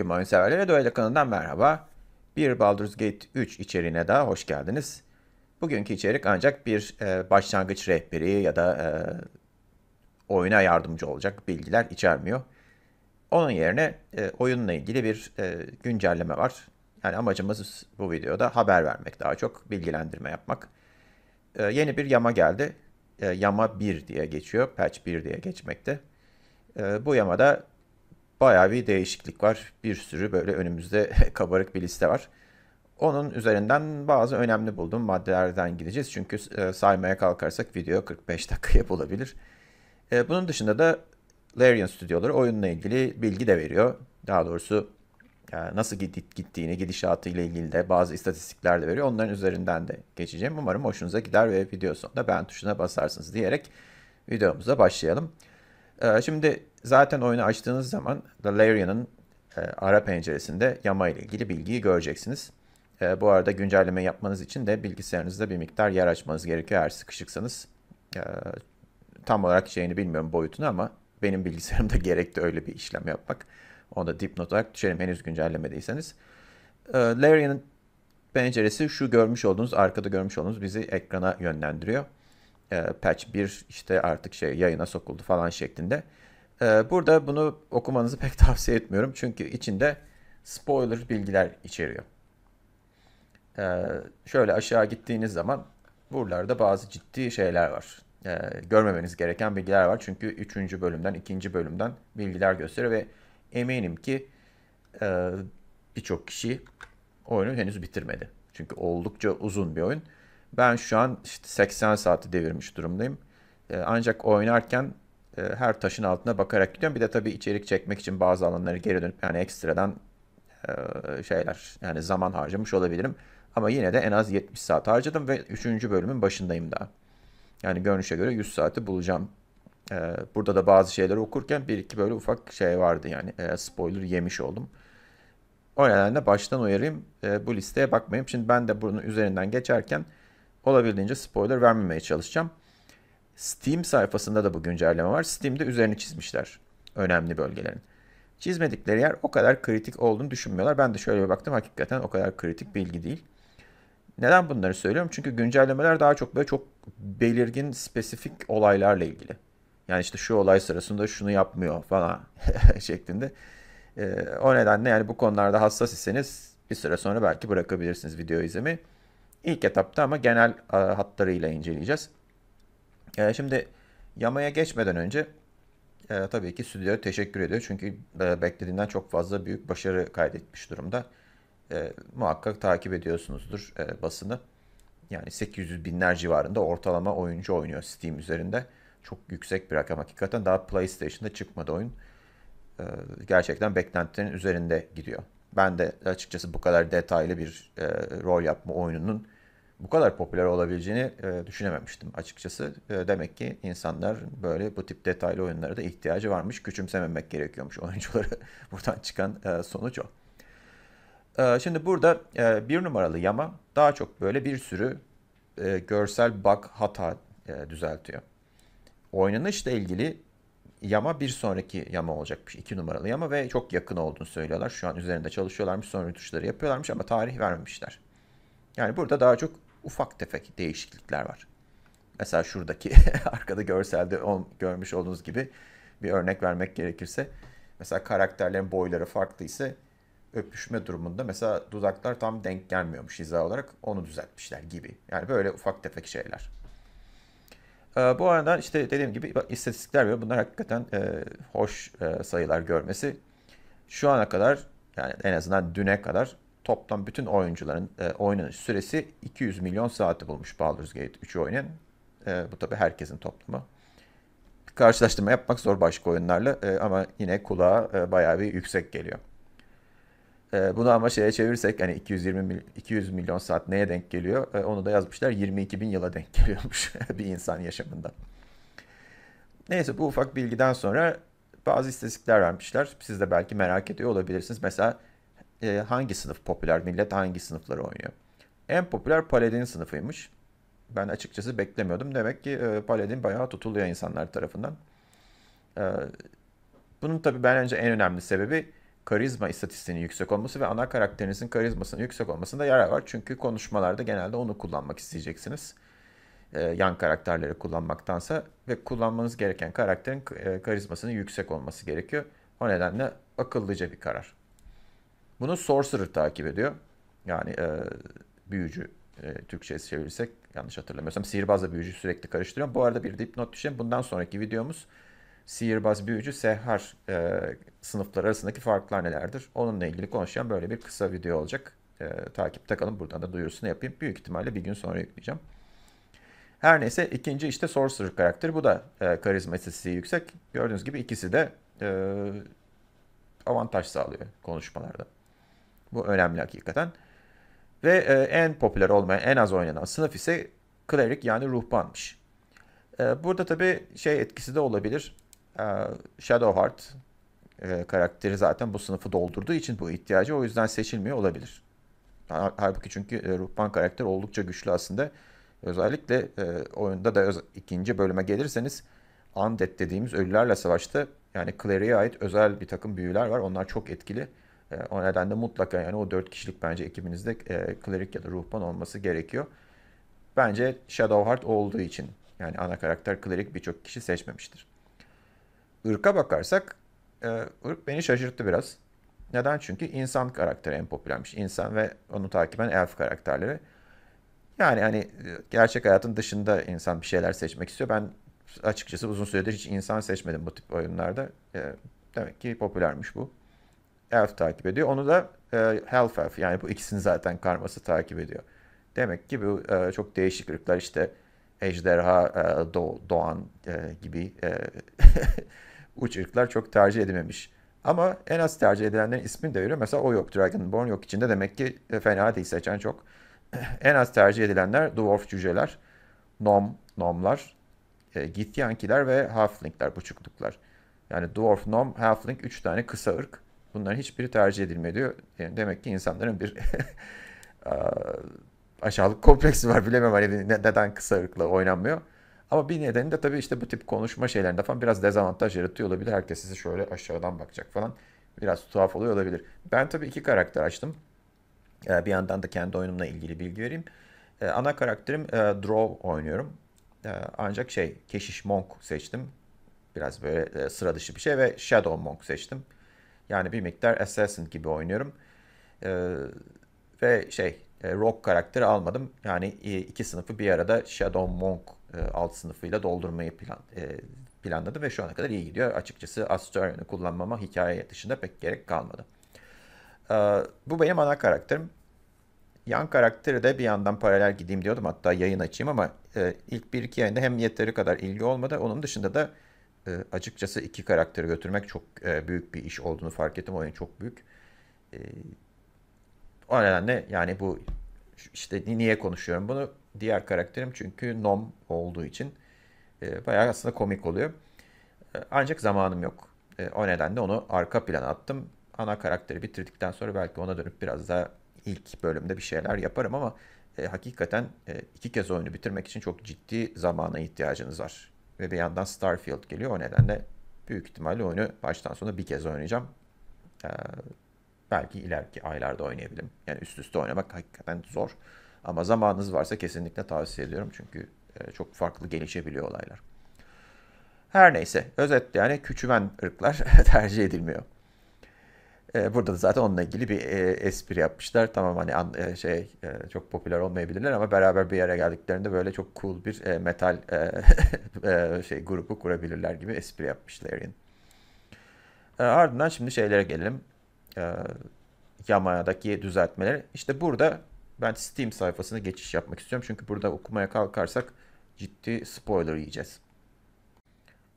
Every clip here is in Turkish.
Tüm oyun severlere Duello kanından merhaba. Bir Baldur's Gate 3 içeriğine daha hoş geldiniz. Bugünkü içerik ancak bir e, başlangıç rehberi ya da e, oyuna yardımcı olacak bilgiler içermiyor. Onun yerine e, oyunla ilgili bir e, güncelleme var. Yani amacımız bu videoda haber vermek daha çok, bilgilendirme yapmak. E, yeni bir yama geldi. E, yama 1 diye geçiyor, patch 1 diye geçmekte. E, bu yamada bayağı bir değişiklik var. Bir sürü böyle önümüzde kabarık bir liste var. Onun üzerinden bazı önemli bulduğum maddelerden gideceğiz. Çünkü e, saymaya kalkarsak video 45 dakikaya bulabilir. E, bunun dışında da Larian stüdyoları oyunla ilgili bilgi de veriyor. Daha doğrusu e, nasıl gittiğini, gidişatı ile ilgili de bazı istatistikler de veriyor. Onların üzerinden de geçeceğim. Umarım hoşunuza gider ve video sonunda beğen tuşuna basarsınız diyerek videomuza başlayalım. Şimdi Zaten oyunu açtığınız zaman Galarian'ın e, ara penceresinde yama ile ilgili bilgiyi göreceksiniz. E, bu arada güncelleme yapmanız için de bilgisayarınızda bir miktar yer açmanız gerekiyor eğer sıkışıksanız. E, tam olarak şeyini bilmiyorum boyutunu ama benim bilgisayarımda gerekti öyle bir işlem yapmak. Onu da dipnot olarak düşelim henüz güncellemediyseniz. E, Larian'ın penceresi şu görmüş olduğunuz, arkada görmüş olduğunuz bizi ekrana yönlendiriyor. E, patch 1 işte artık şey yayına sokuldu falan şeklinde. Ee, burada bunu okumanızı pek tavsiye etmiyorum. Çünkü içinde spoiler bilgiler içeriyor. Ee, şöyle aşağı gittiğiniz zaman buralarda bazı ciddi şeyler var. Ee, görmemeniz gereken bilgiler var. Çünkü 3. bölümden 2. bölümden bilgiler gösteriyor ve eminim ki e, birçok kişi oyunu henüz bitirmedi. Çünkü oldukça uzun bir oyun. Ben şu an işte 80 saati devirmiş durumdayım. Ancak oynarken e, her taşın altına bakarak gidiyorum. Bir de tabii içerik çekmek için bazı alanları geri dönüp yani ekstradan e, şeyler yani zaman harcamış olabilirim. Ama yine de en az 70 saat harcadım ve 3. bölümün başındayım daha. Yani görünüşe göre 100 saati bulacağım. E, burada da bazı şeyleri okurken bir iki böyle ufak şey vardı yani e, spoiler yemiş oldum. O nedenle baştan uyarayım e, bu listeye bakmayayım. Şimdi ben de bunun üzerinden geçerken olabildiğince spoiler vermemeye çalışacağım. Steam sayfasında da bu güncelleme var. Steam'de üzerine çizmişler önemli bölgelerin. Çizmedikleri yer o kadar kritik olduğunu düşünmüyorlar. Ben de şöyle bir baktım hakikaten o kadar kritik bilgi değil. Neden bunları söylüyorum? Çünkü güncellemeler daha çok böyle çok belirgin, spesifik olaylarla ilgili. Yani işte şu olay sırasında şunu yapmıyor falan şeklinde. Ee, o nedenle yani bu konularda hassas iseniz bir süre sonra belki bırakabilirsiniz video izlemeyi. İlk etapta ama genel e, hatlarıyla inceleyeceğiz. E, şimdi Yama'ya geçmeden önce e, tabii ki stüdyoya teşekkür ediyor. Çünkü e, beklediğinden çok fazla büyük başarı kaydetmiş durumda. E, muhakkak takip ediyorsunuzdur e, basını. Yani 800 binler civarında ortalama oyuncu oynuyor Steam üzerinde. Çok yüksek bir rakam hakikaten. Daha PlayStation'da çıkmadı oyun. E, gerçekten beklentilerin üzerinde gidiyor. Ben de açıkçası bu kadar detaylı bir e, rol yapma oyununun bu kadar popüler olabileceğini e, düşünememiştim açıkçası. E, demek ki insanlar böyle bu tip detaylı oyunlara da ihtiyacı varmış. Küçümsememek gerekiyormuş oyuncuları. Buradan çıkan e, sonuç o. E, şimdi burada e, bir numaralı yama daha çok böyle bir sürü e, görsel bug hata e, düzeltiyor. Oynanışla ilgili yama bir sonraki yama olacakmış. iki numaralı yama ve çok yakın olduğunu söylüyorlar. Şu an üzerinde çalışıyorlarmış, sonra tuşları yapıyorlarmış ama tarih vermemişler. Yani burada daha çok ufak tefek değişiklikler var. Mesela şuradaki arkada görselde on, görmüş olduğunuz gibi bir örnek vermek gerekirse mesela karakterlerin boyları farklı ise öpüşme durumunda mesela dudaklar tam denk gelmiyormuş hiza olarak onu düzeltmişler gibi. Yani böyle ufak tefek şeyler. Ee, bu arada işte dediğim gibi istatistikler ve bunlar hakikaten e, hoş e, sayılar görmesi. Şu ana kadar yani en azından düne kadar Toplam bütün oyuncuların e, oynanış süresi 200 milyon saati bulmuş Baldur's Gate 3'ü oynayan. E, bu tabi herkesin toplumu. Karşılaştırma yapmak zor başka oyunlarla e, ama yine kulağa e, bayağı bir yüksek geliyor. E, bunu ama şeye çevirsek hani 220 mil, 200 milyon saat neye denk geliyor? E, onu da yazmışlar 22 bin yıla denk geliyormuş bir insan yaşamında. Neyse bu ufak bilgiden sonra bazı istatistikler vermişler. Siz de belki merak ediyor olabilirsiniz. Mesela e, hangi sınıf popüler, millet hangi sınıfları oynuyor. En popüler Paladin sınıfıymış. Ben açıkçası beklemiyordum. Demek ki e, Paladin bayağı tutuluyor insanlar tarafından. E, bunun tabii bence en önemli sebebi karizma istatistiğinin yüksek olması ve ana karakterinizin karizmasının yüksek olmasında yarar var. Çünkü konuşmalarda genelde onu kullanmak isteyeceksiniz. E, yan karakterleri kullanmaktansa ve kullanmanız gereken karakterin e, karizmasının yüksek olması gerekiyor. O nedenle akıllıca bir karar. Bunu Sorcerer takip ediyor. Yani e, büyücü e, Türkçe'ye çevirirsek yanlış hatırlamıyorsam sihirbazla büyücü sürekli karıştırıyorum. Bu arada bir dipnot düşeyim. Bundan sonraki videomuz sihirbaz, büyücü, seher e, sınıfları arasındaki farklar nelerdir? Onunla ilgili konuşacağım. Böyle bir kısa video olacak. E, takipte kalın. Buradan da duyurusunu yapayım. Büyük ihtimalle bir gün sonra yükleyeceğim. Her neyse ikinci işte Sorcerer karakteri. Bu da e, karizma istatistiği yüksek. Gördüğünüz gibi ikisi de e, avantaj sağlıyor konuşmalarda. Bu önemli hakikaten. Ve e, en popüler olmayan, en az oynanan sınıf ise klerik yani ruhbanmış. E, burada tabi şey etkisi de olabilir. E, Shadowheart e, karakteri zaten bu sınıfı doldurduğu için bu ihtiyacı o yüzden seçilmiyor olabilir. Halbuki çünkü e, ruhban karakter oldukça güçlü aslında. Özellikle e, oyunda da ikinci bölüme gelirseniz Undead dediğimiz ölülerle savaşta yani Clary'e ait özel bir takım büyüler var. Onlar çok etkili. E, o nedenle mutlaka yani o dört kişilik bence ekibinizde e, klerik ya da ruhban olması gerekiyor. Bence Shadowheart olduğu için yani ana karakter klerik birçok kişi seçmemiştir. Irka bakarsak e, ırk beni şaşırttı biraz. Neden? Çünkü insan karakteri en popülermiş. İnsan ve onu takiben elf karakterleri. Yani hani e, gerçek hayatın dışında insan bir şeyler seçmek istiyor. Ben açıkçası uzun süredir hiç insan seçmedim bu tip oyunlarda. E, demek ki popülermiş bu elf takip ediyor. Onu da e, half elf yani bu ikisini zaten karması takip ediyor. Demek ki bu e, çok değişik ırklar işte ejderha e, do, doğan e, gibi e, uç ırklar çok tercih edilmemiş. Ama en az tercih edilenlerin ismini de veriyor. Mesela o yok. Dragonborn yok içinde. Demek ki e, fena değil seçen çok. en az tercih edilenler dwarf cüceler, nom, nomlar, e, Githyankiler ve halflingler, buçukluklar. Yani dwarf, nom, halfling 3 tane kısa ırk. Bunların hiçbiri tercih edilmiyor diyor. Yani demek ki insanların bir aşağılık kompleksi var. Bilemem hani neden kısa ırkla oynanmıyor. Ama bir nedeni de tabii işte bu tip konuşma şeylerinde falan biraz dezavantaj yaratıyor olabilir. Herkes size şöyle aşağıdan bakacak falan. Biraz tuhaf oluyor olabilir. Ben tabii iki karakter açtım. Ee, bir yandan da kendi oyunumla ilgili bilgi vereyim. Ee, ana karakterim e, Draw oynuyorum. Ee, ancak şey, Keşiş Monk seçtim. Biraz böyle e, sıra dışı bir şey ve Shadow Monk seçtim. Yani bir miktar Assassin gibi oynuyorum. E, ve şey e, Rock karakteri almadım. Yani e, iki sınıfı bir arada Shadow Monk e, alt sınıfıyla doldurmayı plan, e, planladım ve şu ana kadar iyi gidiyor. Açıkçası Astoria'nı kullanmama hikaye dışında pek gerek kalmadı. E, bu benim ana karakterim. Yan karakteri de bir yandan paralel gideyim diyordum. Hatta yayın açayım ama e, ilk bir iki yayında hem yeteri kadar ilgi olmadı. Onun dışında da e, açıkçası iki karakteri götürmek çok e, büyük bir iş olduğunu fark ettim. Oyun çok büyük. E, o nedenle yani bu işte niye konuşuyorum bunu? Diğer karakterim çünkü nom olduğu için e, bayağı aslında komik oluyor. E, ancak zamanım yok. E, o nedenle onu arka plana attım. Ana karakteri bitirdikten sonra belki ona dönüp biraz daha ilk bölümde bir şeyler yaparım ama e, hakikaten e, iki kez oyunu bitirmek için çok ciddi zamana ihtiyacınız var. Ve bir yandan Starfield geliyor. O nedenle büyük ihtimalle oyunu baştan sona bir kez oynayacağım. Ee, belki ileriki aylarda oynayabilirim. Yani üst üste oynamak hakikaten zor. Ama zamanınız varsa kesinlikle tavsiye ediyorum. Çünkü e, çok farklı gelişebiliyor olaylar. Her neyse özet yani küçümen ırklar tercih edilmiyor. Ee, burada da zaten onunla ilgili bir e, espri yapmışlar. Tamam hani e, şey e, çok popüler olmayabilirler ama beraber bir yere geldiklerinde böyle çok cool bir e, metal e, şey grubu kurabilirler gibi espri yapmışlar Larian. ardından şimdi şeylere gelelim. E, Yama'daki düzeltmeleri. İşte burada ben Steam sayfasına geçiş yapmak istiyorum. Çünkü burada okumaya kalkarsak ciddi spoiler yiyeceğiz.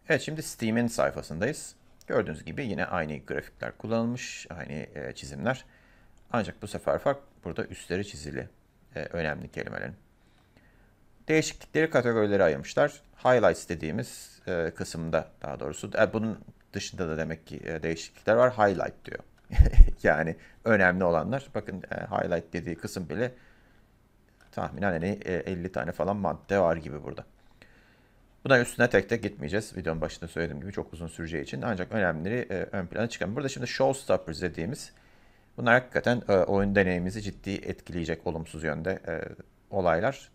Evet şimdi Steam'in sayfasındayız. Gördüğünüz gibi yine aynı grafikler kullanılmış, aynı e, çizimler. Ancak bu sefer fark burada üstleri çizili e, önemli kelimelerin. Değişiklikleri kategorilere ayırmışlar. Highlights dediğimiz e, kısımda daha doğrusu. E, bunun dışında da demek ki e, değişiklikler var. Highlight diyor. yani önemli olanlar. Bakın e, highlight dediği kısım bile tahminen hani e, 50 tane falan madde var gibi burada. Bunların üstüne tek tek gitmeyeceğiz. Videonun başında söylediğim gibi çok uzun süreceği için. Ancak önemlileri e, ön plana çıkan. Burada şimdi Showstoppers dediğimiz bunlar hakikaten e, oyun deneyimimizi ciddi etkileyecek olumsuz yönde e, olaylar.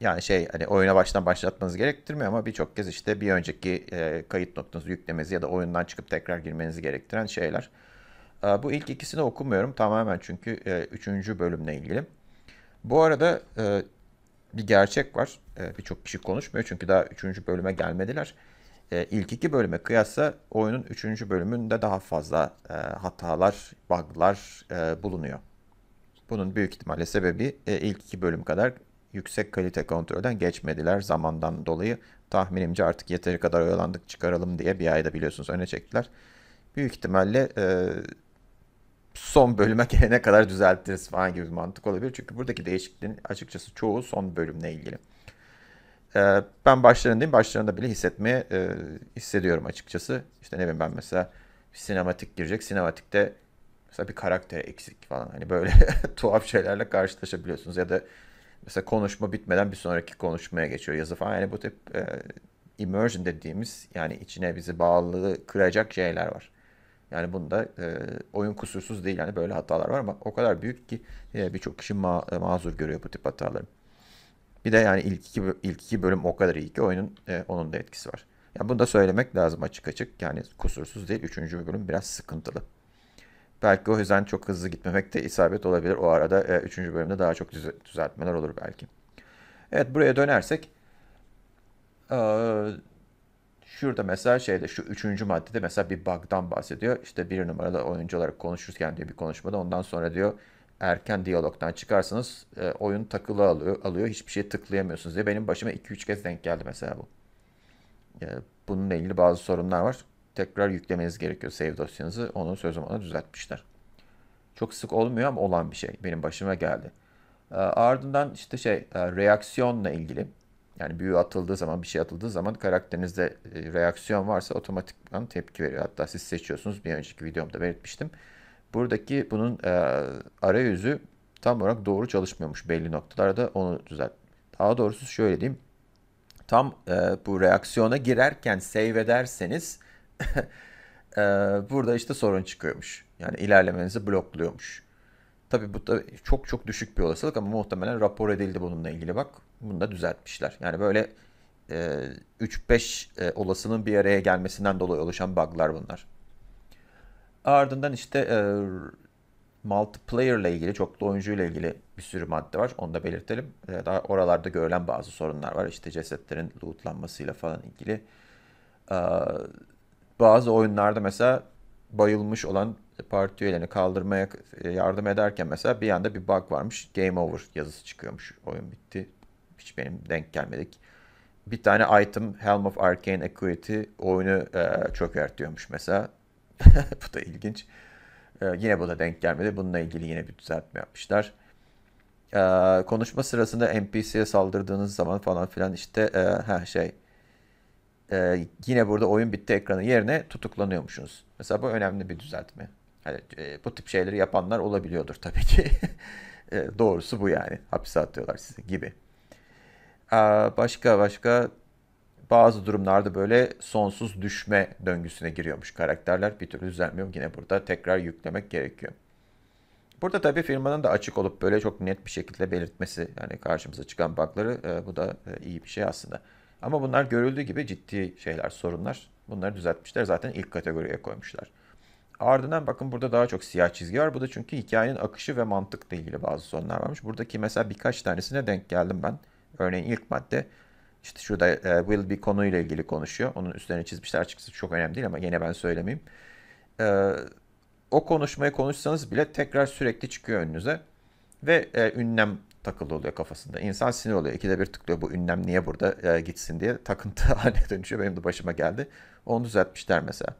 Yani şey hani oyuna baştan başlatmanız gerektirmiyor ama birçok kez işte bir önceki e, kayıt noktanızı yüklemenizi ya da oyundan çıkıp tekrar girmenizi gerektiren şeyler. E, bu ilk ikisini okumuyorum tamamen çünkü e, üçüncü bölümle ilgili. Bu arada e, bir gerçek var. E, Birçok kişi konuşmuyor çünkü daha 3. bölüme gelmediler. E, ilk iki bölüme kıyasla oyunun 3. bölümünde daha fazla e, hatalar, buglar e, bulunuyor. Bunun büyük ihtimalle sebebi e, ilk iki bölüm kadar yüksek kalite kontrolden geçmediler zamandan dolayı. Tahminimce artık yeteri kadar oyalandık çıkaralım diye bir ayda biliyorsunuz öne çektiler. Büyük ihtimalle e, son bölüme gelene kadar düzeltiriz falan gibi bir mantık olabilir. Çünkü buradaki değişikliğin açıkçası çoğu son bölümle ilgili. Ee, ben başlarındayım. Başlarında bile hissetmeye e, hissediyorum açıkçası. İşte ne bileyim ben mesela sinematik girecek. Sinematikte mesela bir karakter eksik falan. Hani böyle tuhaf şeylerle karşılaşabiliyorsunuz. Ya da mesela konuşma bitmeden bir sonraki konuşmaya geçiyor yazı falan. Yani bu tip e, immersion dediğimiz yani içine bizi bağlılığı kıracak şeyler var. Yani bunda e, oyun kusursuz değil yani böyle hatalar var ama o kadar büyük ki e, birçok kişi ma e, mazur görüyor bu tip hataları. Bir de yani ilk iki, ilk iki bölüm o kadar iyi ki oyunun e, onun da etkisi var. Yani bunu da söylemek lazım açık açık. Yani kusursuz değil. Üçüncü bölüm biraz sıkıntılı. Belki o yüzden çok hızlı gitmemek de isabet olabilir. O arada e, üçüncü bölümde daha çok düzeltmeler olur belki. Evet buraya dönersek... E, Şurada mesela şeyde şu üçüncü maddede mesela bir bug'dan bahsediyor. İşte bir numaralı oyuncu olarak konuşurken diyor bir konuşmada ondan sonra diyor erken diyalogdan çıkarsanız e, oyun takılı alıyor, alıyor. Hiçbir şey tıklayamıyorsunuz diye benim başıma 2-3 kez denk geldi mesela bu. E, bununla ilgili bazı sorunlar var. Tekrar yüklemeniz gerekiyor save dosyanızı. Onu sözüm ona düzeltmişler. Çok sık olmuyor ama olan bir şey. Benim başıma geldi. E, ardından işte şey e, reaksiyonla ilgili yani büyü atıldığı zaman, bir şey atıldığı zaman karakterinizde e, reaksiyon varsa otomatikman tepki veriyor. Hatta siz seçiyorsunuz. Bir önceki videomda belirtmiştim. Buradaki bunun e, arayüzü tam olarak doğru çalışmıyormuş belli noktalarda onu düzelt. Daha doğrusu şöyle diyeyim. Tam e, bu reaksiyona girerken save ederseniz e, burada işte sorun çıkıyormuş. Yani ilerlemenizi blokluyormuş. Tabii bu da çok çok düşük bir olasılık ama muhtemelen rapor edildi bununla ilgili bak. Bunu da düzeltmişler. Yani böyle e, 3-5 e, olasının bir araya gelmesinden dolayı oluşan bug'lar bunlar. Ardından işte e, multiplayer ile ilgili, çoklu oyuncu ile ilgili bir sürü madde var. Onu da belirtelim. E, daha oralarda görülen bazı sorunlar var. İşte cesetlerin lootlanmasıyla falan ilgili. E, bazı oyunlarda mesela bayılmış olan parti üyelerini kaldırmaya e, yardım ederken mesela bir anda bir bug varmış. Game over yazısı çıkıyormuş. Oyun bitti. Hiç benim denk gelmedik. Bir tane item Helm of Arcane Equity oyunu e, çökertiyormuş mesela. bu da ilginç. E, yine bu da denk gelmedi. Bununla ilgili yine bir düzeltme yapmışlar. E, konuşma sırasında NPC'ye saldırdığınız zaman falan filan işte e, ha şey e, yine burada oyun bitti ekranı yerine tutuklanıyormuşsunuz. Mesela bu önemli bir düzeltme. Hani, e, bu tip şeyleri yapanlar olabiliyordur tabii ki. e, doğrusu bu yani. Hapse atıyorlar sizi gibi. E, başka başka bazı durumlarda böyle sonsuz düşme döngüsüne giriyormuş karakterler. Bir türlü düzelmiyor. Yine burada tekrar yüklemek gerekiyor. Burada tabii firmanın da açık olup böyle çok net bir şekilde belirtmesi yani karşımıza çıkan bakları e, bu da e, iyi bir şey aslında. Ama bunlar görüldüğü gibi ciddi şeyler, sorunlar. Bunları düzeltmişler. Zaten ilk kategoriye koymuşlar. Ardından bakın burada daha çok siyah çizgi var. Bu da çünkü hikayenin akışı ve mantıkla ilgili bazı sorunlar varmış. Buradaki mesela birkaç tanesine denk geldim ben. Örneğin ilk madde işte şurada e, Will bir konuyla ilgili konuşuyor. Onun üstlerine çizmişler açıkçası çok önemli değil ama yine ben söylemeyeyim. E, o konuşmayı konuşsanız bile tekrar sürekli çıkıyor önünüze. Ve e, ünlem takılı oluyor kafasında. İnsan sinir oluyor. İkide bir tıklıyor bu ünlem niye burada e, gitsin diye takıntı haline dönüşüyor. Benim de başıma geldi. Onu düzeltmişler mesela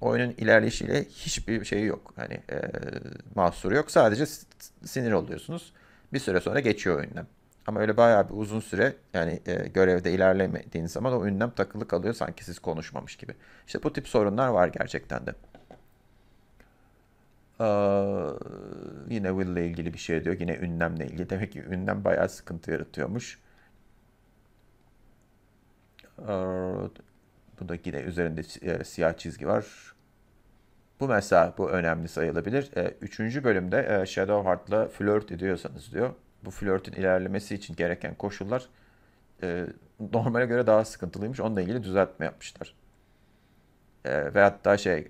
oyunun ilerleyişiyle hiçbir şey yok. Hani e, mahsuru yok. Sadece sinir oluyorsunuz. Bir süre sonra geçiyor oyundan. Ama öyle bayağı bir uzun süre yani e, görevde ilerlemediğiniz zaman o ünlem takılı kalıyor sanki siz konuşmamış gibi. İşte bu tip sorunlar var gerçekten de. Ee, yine Will ile ilgili bir şey diyor. Yine ünlemle ilgili. Demek ki ünlem bayağı sıkıntı yaratıyormuş. Ee, Bunda yine üzerinde e, siyah çizgi var. Bu mesela bu önemli sayılabilir. E, üçüncü bölümde e, Shadow Heart'la flört ediyorsanız diyor. Bu flörtün ilerlemesi için gereken koşullar normale göre daha sıkıntılıymış. Onunla ilgili düzeltme yapmışlar. Ve hatta şey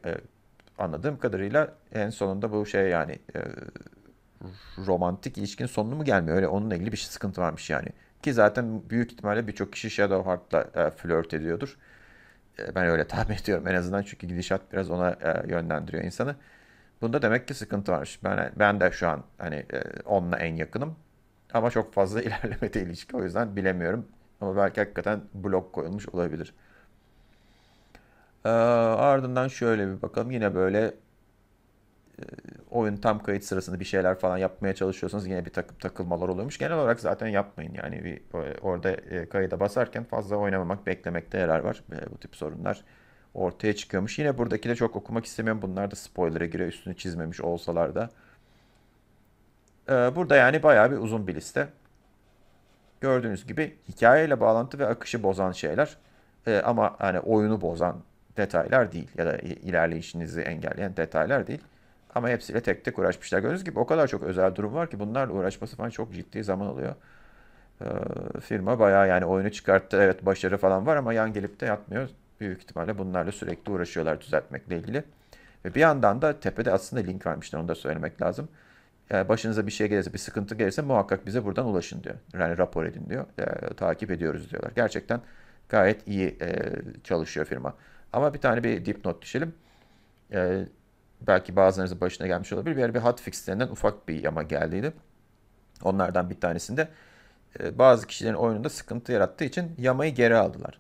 anladığım kadarıyla en sonunda bu şey yani romantik ilişkin sonunu mu gelmiyor? Öyle onunla ilgili bir şey sıkıntı varmış yani. Ki zaten büyük ihtimalle birçok kişi Shadow Heart'la flört ediyordur e, ben öyle tahmin ediyorum en azından çünkü gidişat biraz ona e, yönlendiriyor insanı. Bunda demek ki sıkıntı varmış. Ben ben de şu an hani e, onunla en yakınım. Ama çok fazla ilerleme ilerlemede ilişki o yüzden bilemiyorum. Ama belki hakikaten blok koyulmuş olabilir. Ee, ardından şöyle bir bakalım. Yine böyle oyun tam kayıt sırasında bir şeyler falan yapmaya çalışıyorsanız yine bir takım takılmalar oluyormuş. Genel olarak zaten yapmayın yani bir orada e, kayıda basarken fazla oynamamak, beklemekte yarar var. E, bu tip sorunlar ortaya çıkıyormuş. Yine buradaki de çok okumak istemiyorum. Bunlar da spoiler'a giriyor üstünü çizmemiş olsalar da. E, burada yani bayağı bir uzun bir liste. Gördüğünüz gibi hikayeyle bağlantı ve akışı bozan şeyler ama hani oyunu bozan detaylar değil ya da ilerleyişinizi engelleyen detaylar değil. Ama hepsiyle tek tek uğraşmışlar. Gördüğünüz gibi o kadar çok özel durum var ki bunlarla uğraşması falan çok ciddi zaman alıyor. Ee, firma bayağı yani oyunu çıkarttı. Evet başarı falan var ama yan gelip de yatmıyor. Büyük ihtimalle bunlarla sürekli uğraşıyorlar düzeltmekle ilgili. Ve bir yandan da tepede aslında link vermişler onu da söylemek lazım. Yani başınıza bir şey gelirse, bir sıkıntı gelirse muhakkak bize buradan ulaşın diyor. Yani rapor edin diyor. E, takip ediyoruz diyorlar. Gerçekten gayet iyi e, çalışıyor firma. Ama bir tane bir dipnot düşelim. E, belki bazılarınızın başına gelmiş olabilir. Bir yer bir hotfix denilen ufak bir yama geldiydi. Onlardan bir tanesinde e, bazı kişilerin oyununda sıkıntı yarattığı için yamayı geri aldılar.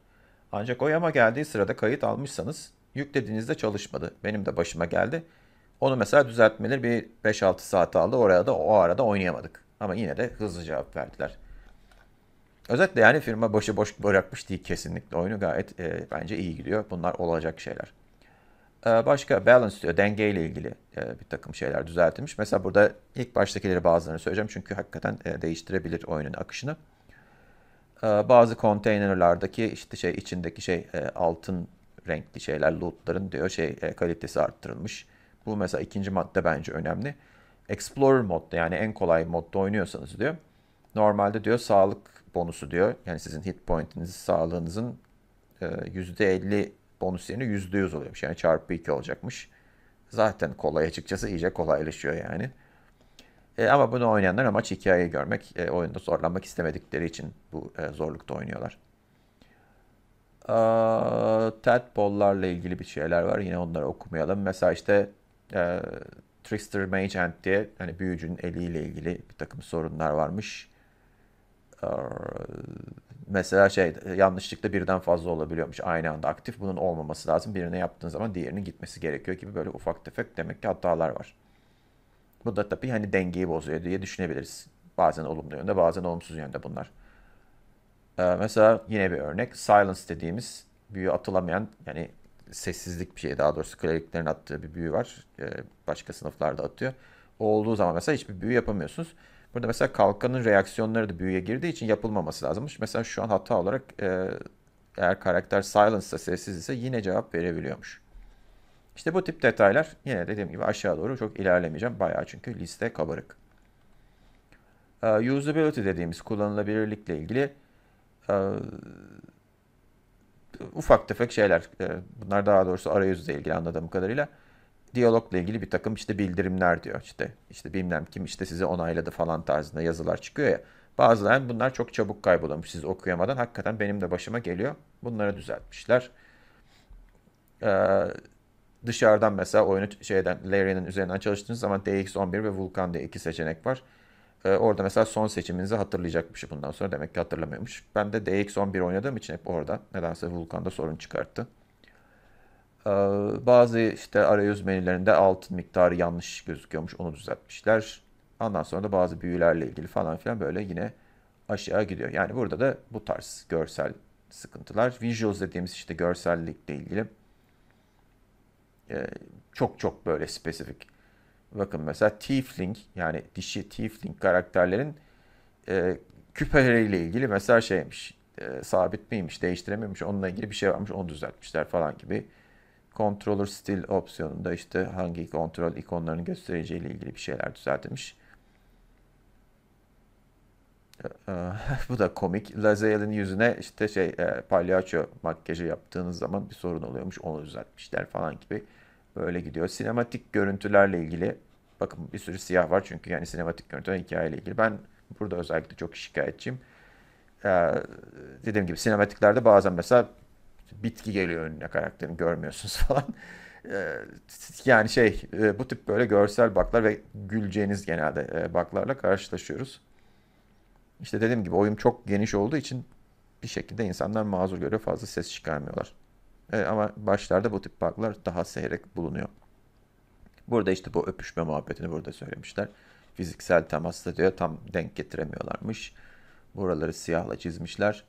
Ancak o yama geldiği sırada kayıt almışsanız yüklediğinizde çalışmadı. Benim de başıma geldi. Onu mesela düzeltmeleri bir 5-6 saat aldı. Oraya da o arada oynayamadık. Ama yine de hızlı cevap verdiler. Özetle yani firma boş bırakmış değil kesinlikle. Oyunu gayet e, bence iyi gidiyor. Bunlar olacak şeyler. Ee, başka balance diyor denge ile ilgili e, bir takım şeyler düzeltilmiş. Mesela burada ilk baştakileri bazılarını söyleyeceğim çünkü hakikaten e, değiştirebilir oyunun akışını. Ee, bazı konteynerlardaki işte şey içindeki şey e, altın renkli şeyler lootların diyor şey kalitesi arttırılmış. Bu mesela ikinci madde bence önemli. Explorer modda yani en kolay modda oynuyorsanız diyor. Normalde diyor sağlık bonusu diyor. Yani sizin hit pointiniz sağlığınızın %50 bonus yerine yüz oluyormuş. Yani çarpı 2 olacakmış. Zaten kolay açıkçası iyice kolaylaşıyor yani. E, ama bunu oynayanlar amaç hikayeyi görmek. E, oyunda zorlanmak istemedikleri için bu e, zorlukta oynuyorlar. E, balllarla ilgili bir şeyler var. Yine onları okumayalım. Mesela işte e, Trickster Mage Hand diye hani büyücünün eliyle ilgili bir takım sorunlar varmış. E, mesela şey yanlışlıkla birden fazla olabiliyormuş aynı anda aktif. Bunun olmaması lazım. Birine yaptığın zaman diğerinin gitmesi gerekiyor gibi böyle ufak tefek demek ki hatalar var. Bu da tabii hani dengeyi bozuyor diye düşünebiliriz. Bazen olumlu yönde bazen olumsuz yönde bunlar. Ee, mesela yine bir örnek silence dediğimiz büyü atılamayan yani sessizlik bir şey daha doğrusu kleriklerin attığı bir büyü var. Ee, başka sınıflarda atıyor. O olduğu zaman mesela hiçbir büyü yapamıyorsunuz. Burada mesela kalkanın reaksiyonları da büyüye girdiği için yapılmaması lazımmış. Mesela şu an hata olarak e, eğer karakter silence ise sessiz ise yine cevap verebiliyormuş. İşte bu tip detaylar yine dediğim gibi aşağı doğru çok ilerlemeyeceğim. Bayağı çünkü liste kabarık. E, usability dediğimiz kullanılabilirlikle ilgili e, ufak tefek şeyler. E, bunlar daha doğrusu arayüzle ilgili anladığım kadarıyla diyalogla ilgili bir takım işte bildirimler diyor. İşte, işte bilmem kim işte sizi onayladı falan tarzında yazılar çıkıyor ya. Bazıları bunlar çok çabuk kaybolamış siz okuyamadan. Hakikaten benim de başıma geliyor. Bunları düzeltmişler. Ee, dışarıdan mesela oyunu şeyden Larian'ın üzerinden çalıştığınız zaman DX11 ve Vulkan diye iki seçenek var. Ee, orada mesela son seçiminizi hatırlayacakmış bundan sonra demek ki hatırlamıyormuş. Ben de DX11 oynadığım için hep orada nedense Vulkan'da sorun çıkarttı. Ee, bazı işte arayüz menülerinde altın miktarı yanlış gözüküyormuş onu düzeltmişler. Ondan sonra da bazı büyülerle ilgili falan filan böyle yine aşağı gidiyor. Yani burada da bu tarz görsel sıkıntılar. Visuals dediğimiz işte görsellikle ilgili e, çok çok böyle spesifik. Bakın mesela Tiefling yani dişi Tiefling karakterlerin e, küpeleriyle ilgili mesela şeymiş e, sabit miymiş, değiştirememiş, onunla ilgili bir şey varmış, onu düzeltmişler falan gibi Controller Still opsiyonunda işte hangi kontrol ikonlarını göstereceği ile ilgili bir şeyler düzeltmiş. Ee, bu da komik. Lazael'in yüzüne işte şey e, palyaço makyajı yaptığınız zaman bir sorun oluyormuş. Onu düzeltmişler falan gibi. Böyle gidiyor. Sinematik görüntülerle ilgili bakın bir sürü siyah var çünkü yani sinematik görüntüler hikayeyle ilgili. Ben burada özellikle çok şikayetçiyim. Ee, dediğim gibi sinematiklerde bazen mesela bitki geliyor önüne karakterini görmüyorsunuz falan. Ee, yani şey e, bu tip böyle görsel baklar ve güleceğiniz genelde e, baklarla karşılaşıyoruz. İşte dediğim gibi oyun çok geniş olduğu için bir şekilde insanlar mazur göre fazla ses çıkarmıyorlar. E, ama başlarda bu tip baklar daha seyrek bulunuyor. Burada işte bu öpüşme muhabbetini burada söylemişler. Fiziksel temasla diyor tam denk getiremiyorlarmış. Buraları siyahla çizmişler.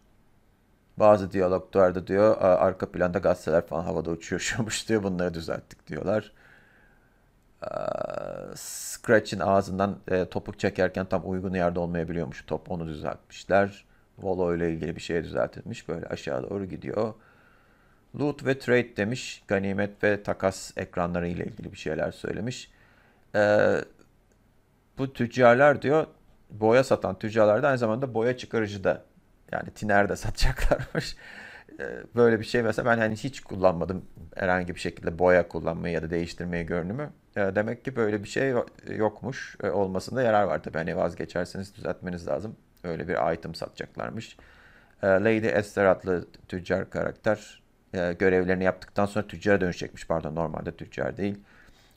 Bazı diyaloglarda diyor arka planda gazeteler falan havada uçuyor uçuyormuş diyor bunları düzelttik diyorlar. Scratch'in ağzından e, topuk çekerken tam uygun yerde olmayabiliyormuş top. Onu düzeltmişler. Volo ile ilgili bir şey düzeltilmiş. Böyle aşağı doğru gidiyor. Loot ve trade demiş. Ganimet ve takas ekranları ile ilgili bir şeyler söylemiş. Ee, bu tüccarlar diyor boya satan tüccarlar da aynı zamanda boya çıkarıcı da yani tiner de satacaklarmış. Ee, böyle bir şey mesela ben hani hiç kullanmadım herhangi bir şekilde boya kullanmayı ya da değiştirmeyi görünümü. Ee, demek ki böyle bir şey yokmuş ee, olmasında yarar var tabii. Hani vazgeçerseniz düzeltmeniz lazım. Öyle bir item satacaklarmış. Lady Esther adlı tüccar karakter e, görevlerini yaptıktan sonra tüccara dönüşecekmiş. Pardon normalde tüccar değil.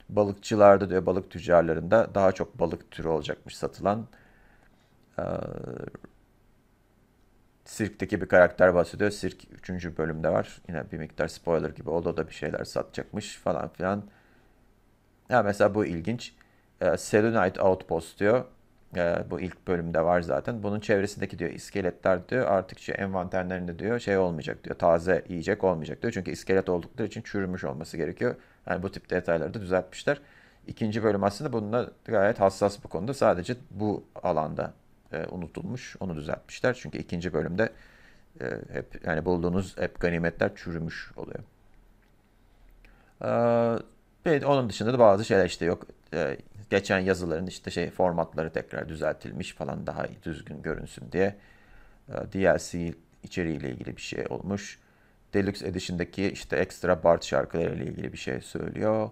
Balıkçılarda diyor balık tüccarlarında daha çok balık türü olacakmış satılan. Sirk'teki bir karakter bahsediyor. Sirk 3. bölümde var. Yine bir miktar spoiler gibi oldu. O da bir şeyler satacakmış falan filan. Ya mesela bu ilginç. E, ee, Selenite Outpost diyor. E, bu ilk bölümde var zaten. Bunun çevresindeki diyor iskeletler diyor artık şey envanterlerinde diyor şey olmayacak diyor. Taze yiyecek olmayacak diyor. Çünkü iskelet oldukları için çürümüş olması gerekiyor. Yani bu tip detayları da düzeltmişler. İkinci bölüm aslında bununla gayet hassas bu konuda. Sadece bu alanda e, unutulmuş. Onu düzeltmişler. Çünkü ikinci bölümde e, hep yani bulduğunuz hep ganimetler çürümüş oluyor. Ee, onun dışında da bazı şeyler işte yok. E, geçen yazıların işte şey formatları tekrar düzeltilmiş falan daha düzgün görünsün diye. E, DLC içeriğiyle ilgili bir şey olmuş. Deluxe Edition'daki işte ekstra Bart şarkılarıyla ilgili bir şey söylüyor.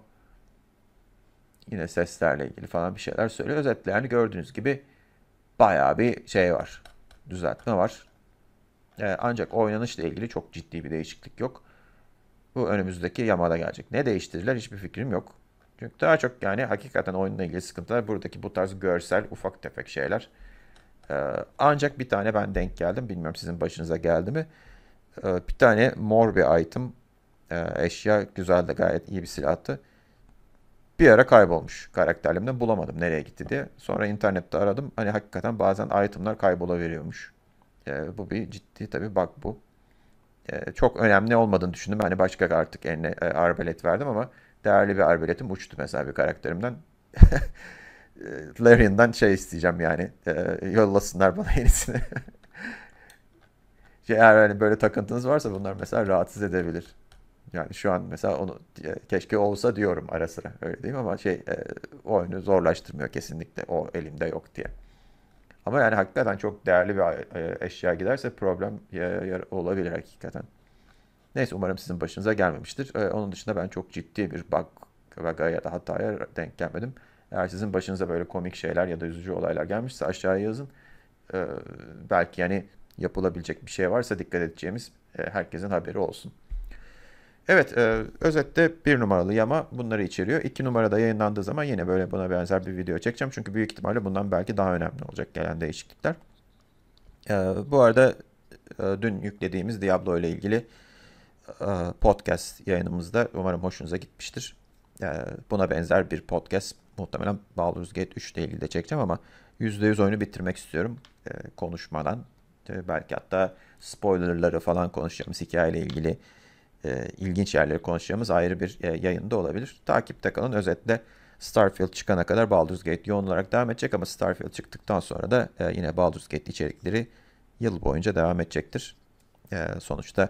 Yine seslerle ilgili falan bir şeyler söylüyor. Özetle yani gördüğünüz gibi bayağı bir şey var. Düzeltme var. Ee, ancak oynanışla ilgili çok ciddi bir değişiklik yok. Bu önümüzdeki yamada gelecek. Ne değiştirirler hiçbir fikrim yok. Çünkü daha çok yani hakikaten oyunla ilgili sıkıntılar buradaki bu tarz görsel ufak tefek şeyler. Ee, ancak bir tane ben denk geldim. Bilmiyorum sizin başınıza geldi mi. Ee, bir tane mor bir item e, eşya güzel de gayet iyi bir silahtı. Bir ara kaybolmuş karakterlerimden bulamadım nereye gitti diye. Sonra internette aradım. Hani hakikaten bazen itemlar kaybolabiliyormuş. E, ee, bu bir ciddi tabii bak bu. E, çok önemli olmadığını düşündüm. Hani başka artık eline e, arbelet verdim ama değerli bir arbeletim uçtu mesela bir karakterimden. Larian'dan şey isteyeceğim yani. E, yollasınlar bana yenisini. Şey, eğer hani böyle takıntınız varsa bunlar mesela rahatsız edebilir. Yani şu an mesela onu e, keşke olsa diyorum ara sıra öyle değil mi ama şey e, oyunu zorlaştırmıyor kesinlikle o elimde yok diye. Ama yani hakikaten çok değerli bir e, eşya giderse problem e, olabilir hakikaten. Neyse umarım sizin başınıza gelmemiştir. Ee, onun dışında ben çok ciddi bir bug, bug'a ya da hataya denk gelmedim. Eğer sizin başınıza böyle komik şeyler ya da üzücü olaylar gelmişse aşağıya yazın. Ee, belki yani yapılabilecek bir şey varsa dikkat edeceğimiz herkesin haberi olsun. Evet, e, özette bir numaralı yama bunları içeriyor. İki numarada yayınlandığı zaman yine böyle buna benzer bir video çekeceğim. Çünkü büyük ihtimalle bundan belki daha önemli olacak gelen değişiklikler. E, bu arada e, dün yüklediğimiz Diablo ile ilgili e, podcast yayınımızda umarım hoşunuza gitmiştir. E, buna benzer bir podcast muhtemelen Baldur's Gate 3 ile ilgili de çekeceğim ama %100 oyunu bitirmek istiyorum e, konuşmadan. E, belki hatta spoilerları falan konuşacağımız hikayeyle ilgili e, ilginç yerleri konuşacağımız ayrı bir e, yayında olabilir. Takipte kalın. Özetle Starfield çıkana kadar Baldur's Gate yoğun olarak devam edecek ama Starfield çıktıktan sonra da e, yine Baldur's Gate içerikleri yıl boyunca devam edecektir. E, sonuçta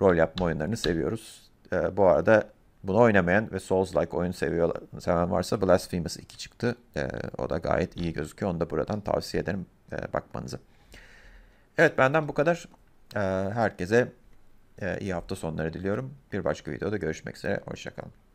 rol yapma oyunlarını seviyoruz. E, bu arada bunu oynamayan ve Souls-like oyun seviyor, seven varsa Blasphemous 2 çıktı. E, o da gayet iyi gözüküyor. Onu da buradan tavsiye ederim e, bakmanızı. Evet benden bu kadar. E, herkese ee, iyi hafta sonları diliyorum. Bir başka videoda görüşmek üzere. Hoşçakalın.